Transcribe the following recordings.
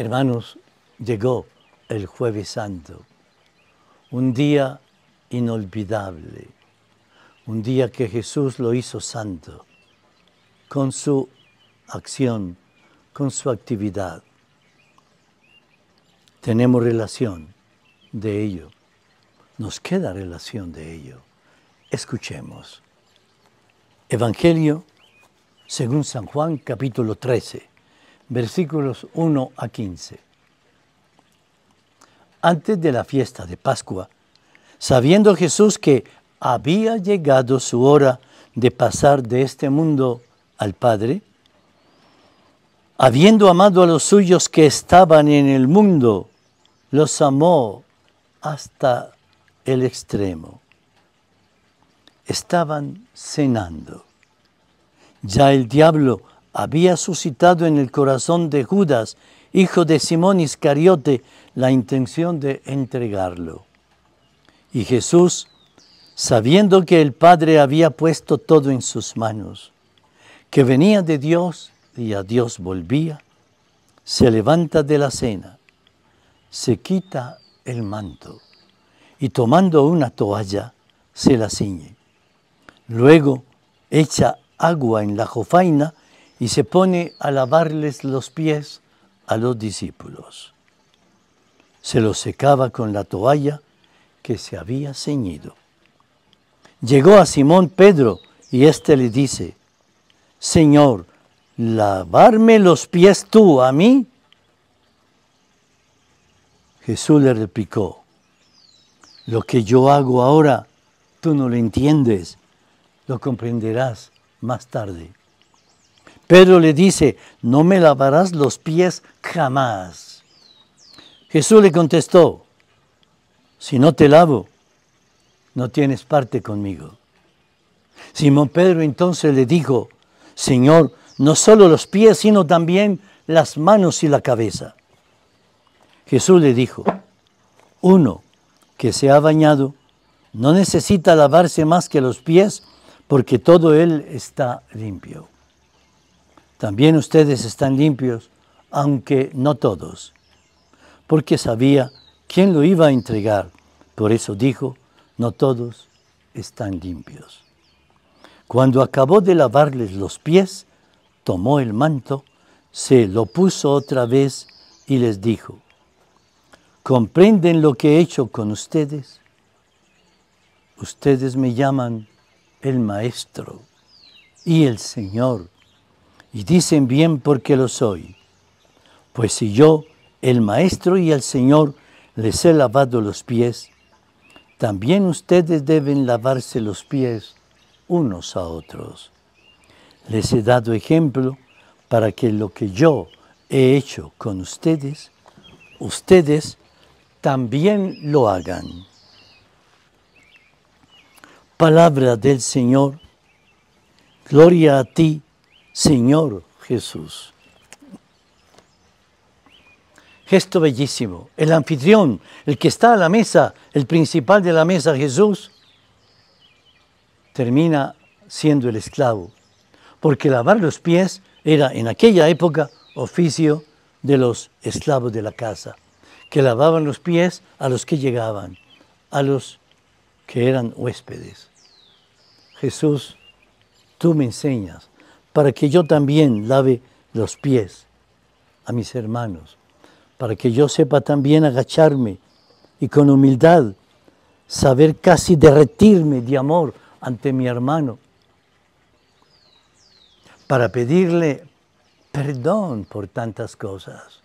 Hermanos, llegó el jueves santo, un día inolvidable, un día que Jesús lo hizo santo, con su acción, con su actividad. Tenemos relación de ello, nos queda relación de ello. Escuchemos. Evangelio según San Juan capítulo 13 versículos 1 a 15. Antes de la fiesta de Pascua, sabiendo Jesús que había llegado su hora de pasar de este mundo al Padre, habiendo amado a los suyos que estaban en el mundo, los amó hasta el extremo. Estaban cenando. Ya el diablo había suscitado en el corazón de Judas, hijo de Simón Iscariote, la intención de entregarlo. Y Jesús, sabiendo que el Padre había puesto todo en sus manos, que venía de Dios y a Dios volvía, se levanta de la cena, se quita el manto y tomando una toalla se la ciñe. Luego echa agua en la jofaina y se pone a lavarles los pies a los discípulos. Se los secaba con la toalla que se había ceñido. Llegó a Simón Pedro y éste le dice, Señor, ¿lavarme los pies tú a mí? Jesús le replicó, lo que yo hago ahora, tú no lo entiendes, lo comprenderás más tarde. Pedro le dice, no me lavarás los pies jamás. Jesús le contestó, si no te lavo, no tienes parte conmigo. Simón Pedro entonces le dijo, Señor, no solo los pies, sino también las manos y la cabeza. Jesús le dijo, uno que se ha bañado no necesita lavarse más que los pies, porque todo él está limpio también ustedes están limpios, aunque no todos, porque sabía quién lo iba a entregar. Por eso dijo, no todos están limpios. Cuando acabó de lavarles los pies, tomó el manto, se lo puso otra vez y les dijo, ¿comprenden lo que he hecho con ustedes? Ustedes me llaman el Maestro y el Señor y dicen bien porque lo soy. Pues si yo, el Maestro y el Señor, les he lavado los pies, también ustedes deben lavarse los pies unos a otros. Les he dado ejemplo para que lo que yo he hecho con ustedes, ustedes también lo hagan. Palabra del Señor, gloria a ti, Señor Jesús. Gesto bellísimo. El anfitrión, el que está a la mesa, el principal de la mesa, Jesús, termina siendo el esclavo, porque lavar los pies era en aquella época oficio de los esclavos de la casa, que lavaban los pies a los que llegaban, a los que eran huéspedes. Jesús, tú me enseñas para que yo también lave los pies a mis hermanos, para que yo sepa también agacharme y con humildad saber casi derretirme de amor ante mi hermano, para pedirle perdón por tantas cosas,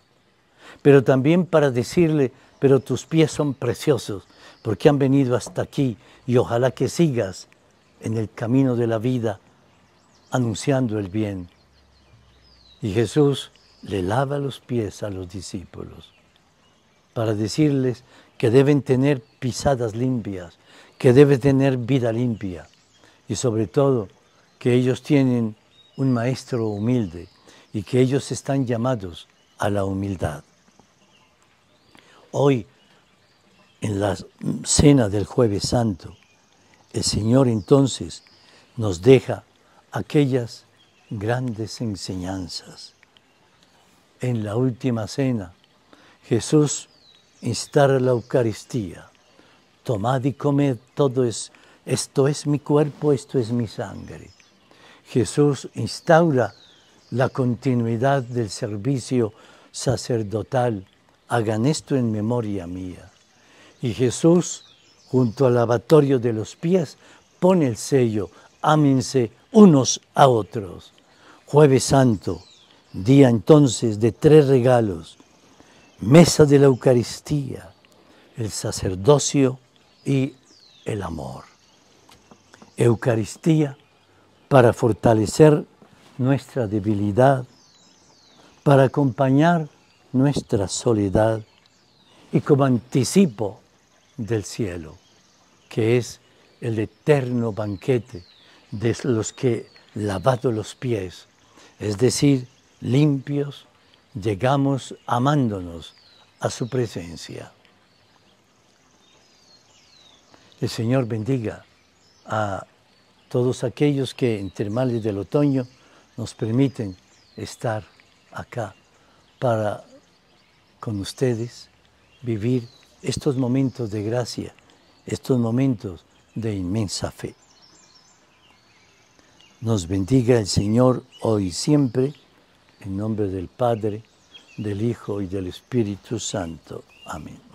pero también para decirle, pero tus pies son preciosos porque han venido hasta aquí y ojalá que sigas en el camino de la vida anunciando el bien. Y Jesús le lava los pies a los discípulos para decirles que deben tener pisadas limpias, que deben tener vida limpia y sobre todo que ellos tienen un maestro humilde y que ellos están llamados a la humildad. Hoy, en la cena del jueves santo, el Señor entonces nos deja aquellas grandes enseñanzas. En la última cena, Jesús instala la Eucaristía. Tomad y comed todo esto es mi cuerpo, esto es mi sangre. Jesús instaura la continuidad del servicio sacerdotal. Hagan esto en memoria mía. Y Jesús, junto al lavatorio de los pies, pone el sello, ámense unos a otros. Jueves Santo, día entonces de tres regalos, mesa de la Eucaristía, el sacerdocio y el amor. Eucaristía para fortalecer nuestra debilidad, para acompañar nuestra soledad y como anticipo del cielo, que es el eterno banquete de los que lavado los pies, es decir, limpios, llegamos amándonos a su presencia. El Señor bendiga a todos aquellos que entre males del otoño nos permiten estar acá para con ustedes vivir estos momentos de gracia, estos momentos de inmensa fe. Nos bendiga el Señor hoy y siempre, en nombre del Padre, del Hijo y del Espíritu Santo. Amén.